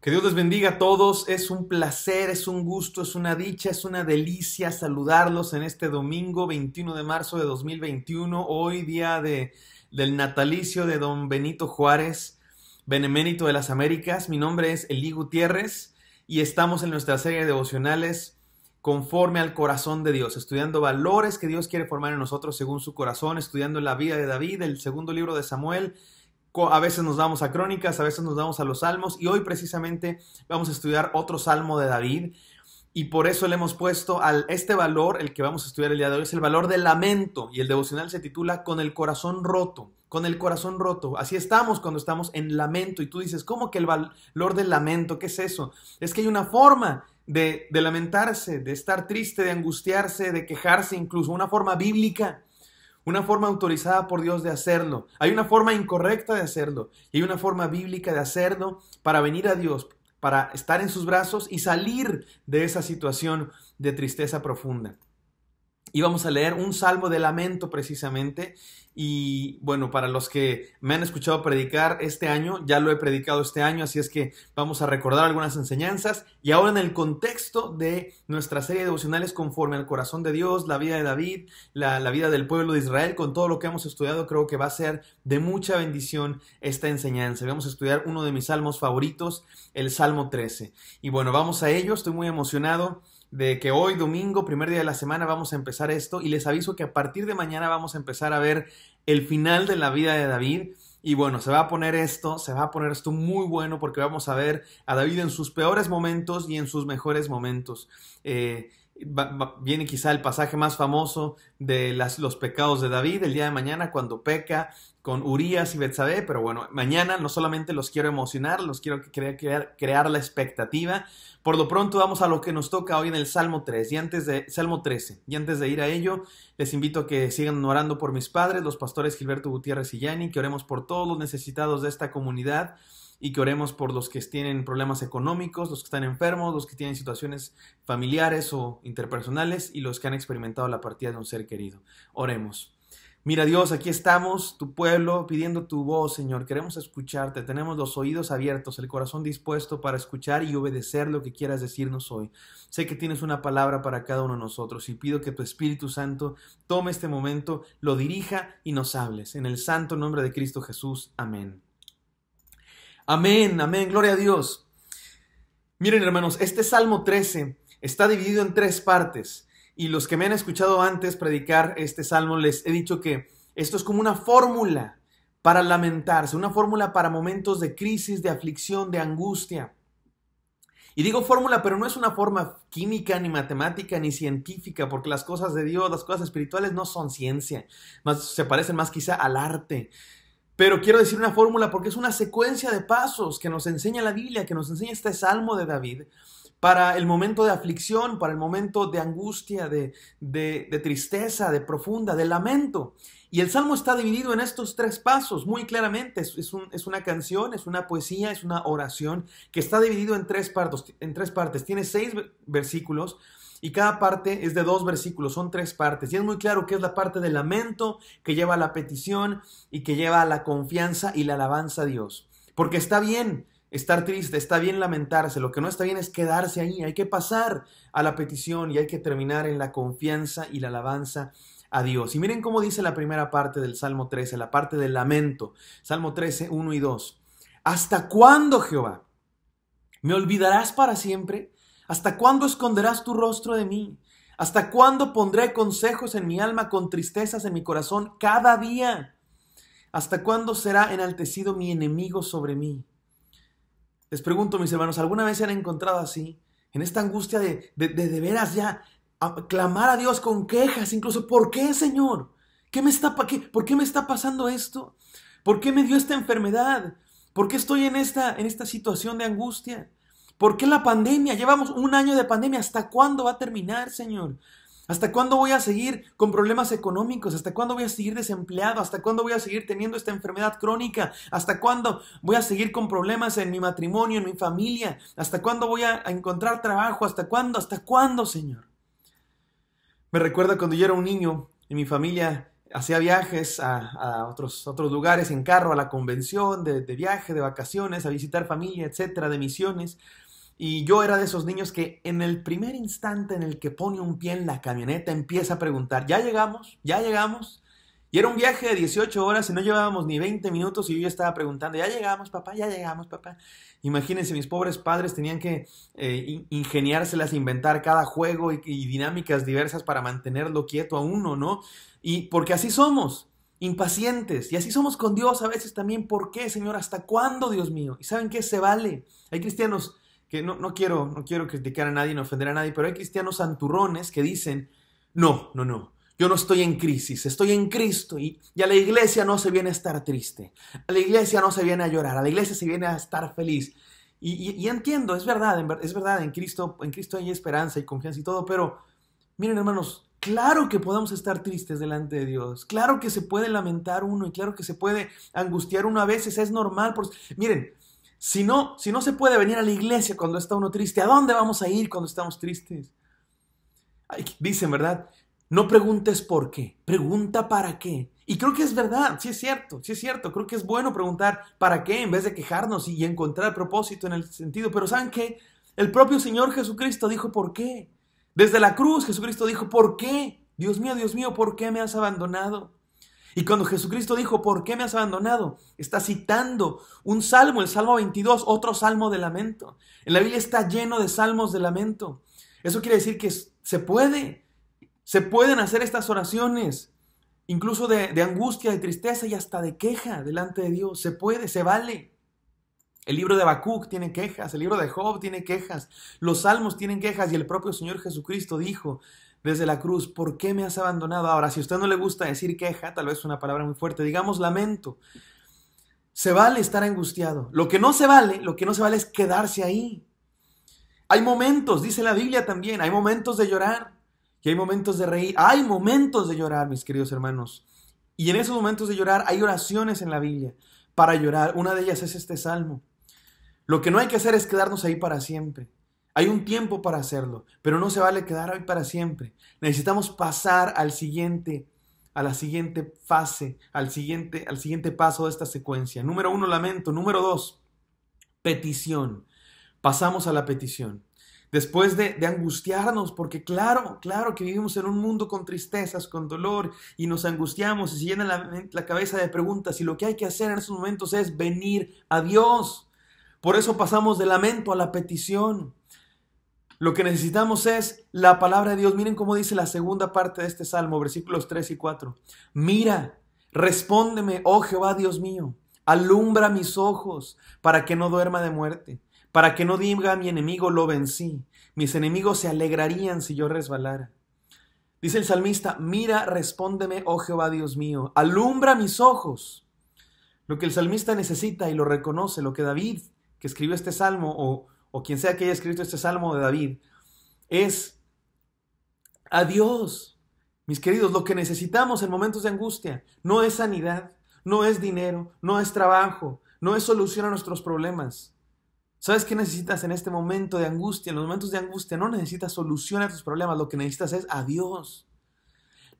Que Dios les bendiga a todos. Es un placer, es un gusto, es una dicha, es una delicia saludarlos en este domingo 21 de marzo de 2021, hoy día de, del natalicio de don Benito Juárez, Benemérito de las Américas. Mi nombre es Eli Gutiérrez y estamos en nuestra serie de devocionales conforme al corazón de Dios, estudiando valores que Dios quiere formar en nosotros según su corazón, estudiando la vida de David, el segundo libro de Samuel. A veces nos damos a crónicas, a veces nos damos a los salmos y hoy precisamente vamos a estudiar otro salmo de David y por eso le hemos puesto a este valor, el que vamos a estudiar el día de hoy, es el valor del lamento y el devocional se titula Con el corazón roto, con el corazón roto. Así estamos cuando estamos en lamento y tú dices, ¿cómo que el valor del lamento? ¿Qué es eso? Es que hay una forma de, lamentarse, de estar triste, de angustiarse, de quejarse, incluso una forma bíblica, una forma autorizada por Dios de hacerlo. Hay una forma incorrecta de hacerlo y hay una forma bíblica de hacerlo para venir a Dios, para estar en sus brazos y salir de esa situación de tristeza profunda. Y vamos a leer un salmo de lamento precisamente. Y bueno, para los que me han escuchado predicar este año, ya lo he predicado este año, así es que vamos a recordar algunas enseñanzas y ahora en el contexto de nuestra serie de devocionales conforme al corazón de Dios, la vida de David, la, la, vida del pueblo de Israel, con todo lo que hemos estudiado, creo que va a ser de mucha bendición esta enseñanza. Vamos a estudiar uno de mis salmos favoritos, el Salmo 13. Y bueno, vamos a ello, estoy muy emocionado de que hoy domingo, primer día de la semana, vamos a empezar esto y les aviso que a partir de mañana vamos a empezar a ver el final de la vida de David y bueno, se va a poner esto, se va a poner esto muy bueno porque vamos a ver a David en sus peores momentos y en sus mejores momentos. Eh, viene quizá el pasaje más famoso de las, los pecados de David, el día de mañana cuando peca con Urias y Betsabé, pero bueno, mañana no solamente los quiero emocionar, los quiero crear, la expectativa. Por lo pronto vamos a lo que nos toca hoy en el Salmo 3 y antes de Salmo 13. Y antes de ir a ello, les invito a que sigan orando por mis padres, los pastores Gilberto Gutiérrez y Yanni, que oremos por todos los necesitados de esta comunidad y que oremos por los que tienen problemas económicos, los que están enfermos, los que tienen situaciones familiares o interpersonales y los que han experimentado la partida de un ser querido. Oremos. Mira Dios, aquí estamos, tu pueblo, pidiendo tu voz, Señor. Queremos escucharte, tenemos los oídos abiertos, el corazón dispuesto para escuchar y obedecer lo que quieras decirnos hoy. Sé que tienes una palabra para cada uno de nosotros y pido que tu Espíritu Santo tome este momento, lo dirija y nos hables. En el santo nombre de Cristo Jesús. Amén. Amén, amén, gloria a Dios. Miren hermanos, este Salmo 13 está dividido en tres partes y los que me han escuchado antes predicar este Salmo les he dicho que esto es como una fórmula para lamentarse, una fórmula para momentos de crisis, de aflicción, de angustia. Y digo fórmula, pero no es una forma química, ni matemática, ni científica, porque las cosas de Dios, las cosas espirituales no son ciencia, más, se parecen más quizá al arte. Pero quiero decir una fórmula porque es una secuencia de pasos que nos enseña la Biblia, que nos enseña este Salmo de David para el momento de aflicción, para el momento de angustia, de, tristeza, de profunda, de lamento. Y el salmo está dividido en estos tres pasos, muy claramente. Es, una canción, es una poesía, es una oración que está dividido en tres partes. Tiene seis versículos y cada parte es de dos versículos, son tres partes. Y es muy claro que es la parte del lamento, que lleva a la petición y que lleva a la confianza y la alabanza a Dios. Porque está bien estar triste, está bien lamentarse, lo que no está bien es quedarse ahí, hay que pasar a la petición y hay que terminar en la confianza y la alabanza a Dios. Y miren cómo dice la primera parte del Salmo 13, la parte del lamento, Salmo 13, 1 y 2. ¿Hasta cuándo, Jehová? ¿Me olvidarás para siempre? ¿Hasta cuándo esconderás tu rostro de mí? ¿Hasta cuándo pondré consejos en mi alma con tristezas en mi corazón cada día? ¿Hasta cuándo será enaltecido mi enemigo sobre mí? Les pregunto, mis hermanos, ¿alguna vez se han encontrado así? En esta angustia de de, veras ya a clamar a Dios con quejas, incluso, ¿por qué, Señor? ¿Qué me está, qué, ¿Por qué me está pasando esto? ¿Por qué me dio esta enfermedad? ¿Por qué estoy en esta, en esta situación de angustia? ¿Por qué la pandemia? Llevamos un año de pandemia. ¿Hasta cuándo va a terminar, Señor? ¿Hasta cuándo voy a seguir con problemas económicos? ¿Hasta cuándo voy a seguir desempleado? ¿Hasta cuándo voy a seguir teniendo esta enfermedad crónica? ¿Hasta cuándo voy a seguir con problemas en mi matrimonio, en mi familia? ¿Hasta cuándo voy a encontrar trabajo? ¿Hasta cuándo? ¿Hasta cuándo, Señor? Me recuerda cuando yo era un niño y mi familia hacía viajes a, otros, otros, lugares en carro, a la convención, de, de viaje, de vacaciones, a visitar familia, etcétera, de misiones. Y yo era de esos niños que en el primer instante en el que pone un pie en la camioneta empieza a preguntar, ya llegamos, ya llegamos. Y era un viaje de 18 horas y no llevábamos ni 20 minutos y yo estaba preguntando, ya llegamos papá, ya llegamos papá. Imagínense, mis pobres padres tenían que eh, ingeniárselas, inventar cada juego y, y dinámicas diversas para mantenerlo quieto a uno, ¿no? Y porque así somos, impacientes. Y así somos con Dios a veces también. ¿Por qué, Señor? ¿Hasta cuándo, Dios mío? ¿Y saben qué? Se vale. Hay cristianos que no, quiero, no quiero criticar a nadie, no ofender a nadie, pero hay cristianos santurrones que dicen, no, no, no, yo no estoy en crisis, estoy en Cristo y, a la iglesia no se viene a estar triste, a la iglesia no se viene a llorar, a la iglesia se viene a estar feliz. Y, y, entiendo, es verdad, es verdad, en Cristo, en Cristo hay esperanza y confianza y todo, pero miren hermanos, claro que podemos estar tristes delante de Dios, claro que se puede lamentar uno y claro que se puede angustiar uno a veces, es normal. Miren, si no, se puede venir a la iglesia cuando está uno triste, ¿a dónde vamos a ir cuando estamos tristes? dicen, ¿verdad? No preguntes por qué, pregunta para qué. Y creo que es verdad, sí es cierto, sí es cierto. Creo que es bueno preguntar para qué en vez de quejarnos y encontrar propósito en el sentido. Pero ¿saben qué? El propio Señor Jesucristo dijo por qué. Desde la cruz Jesucristo dijo, ¿por qué? Dios mío, Dios mío, ¿por qué me has abandonado? Y cuando Jesucristo dijo, ¿por qué me has abandonado? Está citando un salmo, el Salmo 22, otro salmo de lamento. En la Biblia está lleno de salmos de lamento. Eso quiere decir que se puede, se pueden hacer estas oraciones, incluso de, angustia, de tristeza y hasta de queja delante de Dios. Se puede, se vale. El libro de Habacuc tiene quejas, el libro de Job tiene quejas, los salmos tienen quejas y el propio Señor Jesucristo dijo, desde la cruz, ¿por qué me has abandonado? Ahora, si a usted no le gusta decir queja, tal vez es una palabra muy fuerte, digamos lamento. Se vale estar angustiado. Lo que no se vale, lo que no se vale es quedarse ahí. Hay momentos, dice la Biblia también, hay momentos de llorar y hay momentos de reír. Hay momentos de llorar, mis queridos hermanos. Y en esos momentos de llorar hay oraciones en la Biblia para llorar. Una de ellas es este salmo. Lo que no hay que hacer es quedarnos ahí para siempre. Hay un tiempo para hacerlo, pero no se vale quedar ahí para siempre. Necesitamos pasar al siguiente, a la siguiente fase, al siguiente, al siguiente paso de esta secuencia. Número uno, lamento. Número dos, petición. Pasamos a la petición. Después de, de, angustiarnos, porque claro, claro que vivimos en un mundo con tristezas, con dolor, y nos angustiamos y se llena la, cabeza de preguntas, y lo que hay que hacer en esos momentos es venir a Dios. Por eso pasamos de lamento a la petición. Lo que necesitamos es la palabra de Dios. Miren cómo dice la segunda parte de este salmo, versículos 3 y 4. Mira, respóndeme, oh Jehová Dios mío, alumbra mis ojos para que no duerma de muerte, para que no diga mi enemigo lo vencí. Mis enemigos se alegrarían si yo resbalara. Dice el salmista, mira, respóndeme, oh Jehová Dios mío, alumbra mis ojos. Lo que el salmista necesita y lo reconoce, lo que David, que escribió este salmo, o o quien sea que haya escrito este Salmo de David, es a Dios. Mis queridos, lo que necesitamos en momentos de angustia no es sanidad, no es dinero, no es trabajo, no es solución a nuestros problemas. ¿Sabes qué necesitas en este momento de angustia? En los momentos de angustia no necesitas solución a tus problemas, lo que necesitas es a Dios.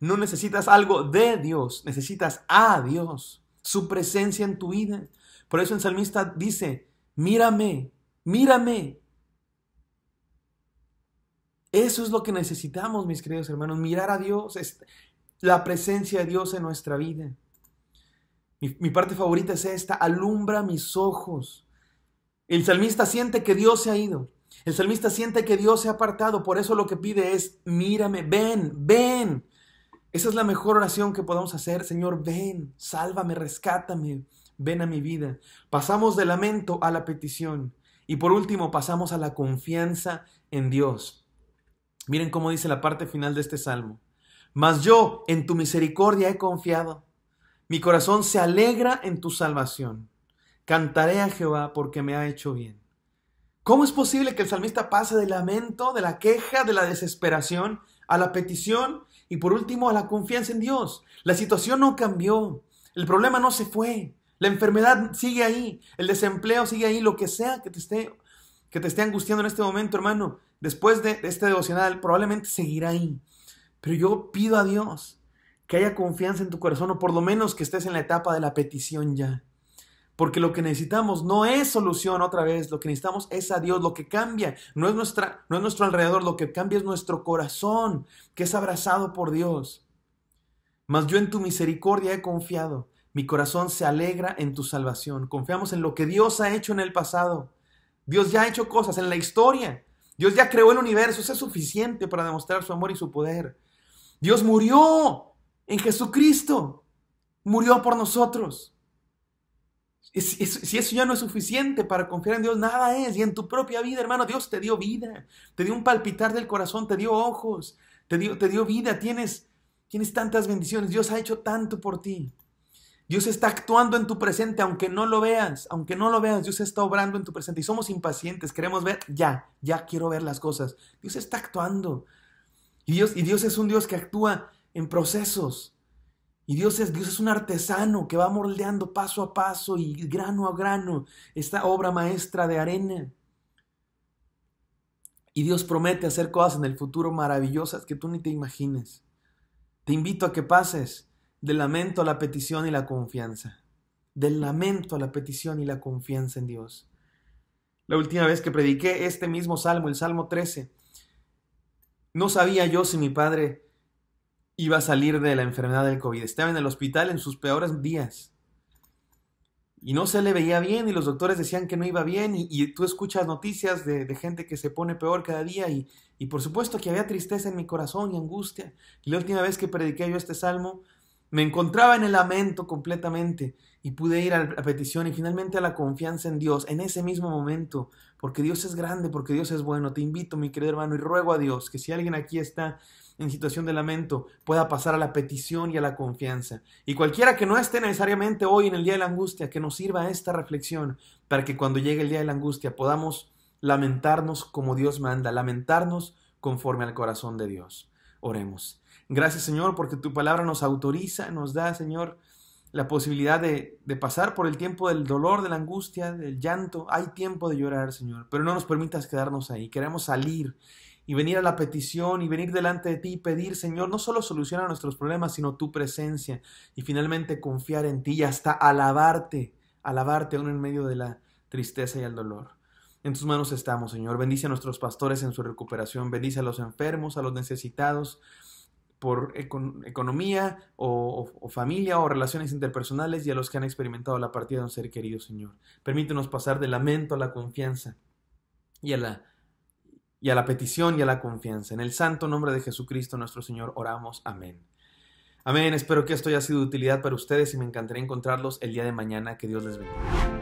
No necesitas algo de Dios, necesitas a Dios, su presencia en tu vida. Por eso el salmista dice, mírame mírame. Eso es lo que necesitamos, mis queridos hermanos, mirar a Dios, la presencia de Dios en nuestra vida. Mi, parte favorita es esta, alumbra mis ojos. El salmista siente que Dios se ha ido. El salmista siente que Dios se ha apartado. Por eso lo que pide es, mírame, ven, ven. Esa es la mejor oración que podamos hacer. Señor, ven, sálvame, rescátame, ven a mi vida. Pasamos de lamento a la petición. Y por último, pasamos a la confianza en Dios. Miren cómo dice la parte final de este salmo. Mas yo en tu misericordia he confiado. Mi corazón se alegra en tu salvación. Cantaré a Jehová porque me ha hecho bien. ¿Cómo es posible que el salmista pase del lamento, de la queja, de la desesperación, a la petición y por último a la confianza en Dios? La situación no cambió, el problema no se fue, la enfermedad sigue ahí, el desempleo sigue ahí, lo que sea que te esté, que te esté angustiando en este momento, hermano, después de este devocional, probablemente seguirá ahí. Pero yo pido a Dios que haya confianza en tu corazón o por lo menos que estés en la etapa de la petición ya. Porque lo que necesitamos no es solución otra vez, lo que necesitamos es a Dios, lo que cambia no es, nuestra, no es nuestro alrededor, lo que cambia es nuestro corazón, que es abrazado por Dios. Mas yo en tu misericordia he confiado, mi corazón se alegra en tu salvación. Confiamos en lo que Dios ha hecho en el pasado. Dios ya ha hecho cosas en la historia. Dios ya creó el universo. Eso es suficiente para demostrar su amor y su poder. Dios murió en Jesucristo. Murió por nosotros. si eso ya no es suficiente para confiar en Dios, nada es. Y en tu propia vida, hermano, Dios te dio vida. Te dio un palpitar del corazón. Te dio ojos. Te dio, te dio vida. Tienes, tienes tantas bendiciones. Dios ha hecho tanto por ti. Dios está actuando en tu presente, aunque no lo veas, aunque no lo veas, Dios está obrando en tu presente y somos impacientes, queremos ver ya, ya quiero ver las cosas. Dios está actuando. Y Dios, y Dios es un Dios que actúa en procesos. Y Dios es, Dios es un artesano que va moldeando paso a paso y grano a grano esta obra maestra de arena. Y Dios promete hacer cosas en el futuro maravillosas que tú ni te imagines. Te invito a que pases del lamento a la petición y la confianza. Del lamento a la petición y la confianza en Dios. La última vez que prediqué este mismo salmo, el Salmo 13, no sabía yo si mi padre iba a salir de la enfermedad del COVID. Estaba en el hospital en sus peores días. Y no se le veía bien y los doctores decían que no iba bien y, tú escuchas noticias de, gente que se pone peor cada día y, y por supuesto que había tristeza en mi corazón y angustia. Y la última vez que prediqué yo este salmo, me encontraba en el lamento completamente y pude ir a la petición y finalmente a la confianza en Dios en ese mismo momento, porque Dios es grande, porque Dios es bueno. Te invito, mi querido hermano, y ruego a Dios que si alguien aquí está en situación de lamento pueda pasar a la petición y a la confianza. Y cualquiera que no esté necesariamente hoy en el día de la angustia, que nos sirva esta reflexión para que cuando llegue el día de la angustia podamos lamentarnos como Dios manda, lamentarnos conforme al corazón de Dios. Oremos. Gracias Señor porque tu palabra nos autoriza, nos da Señor la posibilidad de, pasar por el tiempo del dolor, de la angustia, del llanto. Hay tiempo de llorar Señor, pero no nos permitas quedarnos ahí. Queremos salir y venir a la petición y venir delante de ti y pedir Señor, no solo solucionar nuestros problemas, sino tu presencia y finalmente confiar en ti y hasta alabarte, alabarte aún en medio de la tristeza y el dolor. En tus manos estamos, Señor. Bendice a nuestros pastores en su recuperación. Bendice a los enfermos, a los necesitados por economía o, familia o relaciones interpersonales y a los que han experimentado la partida de un ser querido, Señor. Permítenos pasar del lamento a la confianza y a la, y a la petición y a la confianza. En el santo nombre de Jesucristo nuestro Señor oramos. Amén. Amén. Espero que esto haya sido de utilidad para ustedes y me encantaría encontrarlos el día de mañana. Que Dios les bendiga.